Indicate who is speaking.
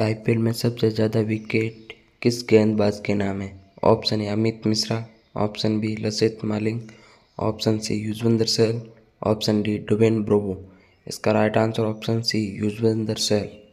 Speaker 1: I P L में सबसे ज़्यादा विकेट किस गेंदबाज के नाम है option A Amit Mishra option B Lasith Malinga option C Yuzvendra Chahal option D Dwayne Bravo इसका right answer option C Yuzvendra चहल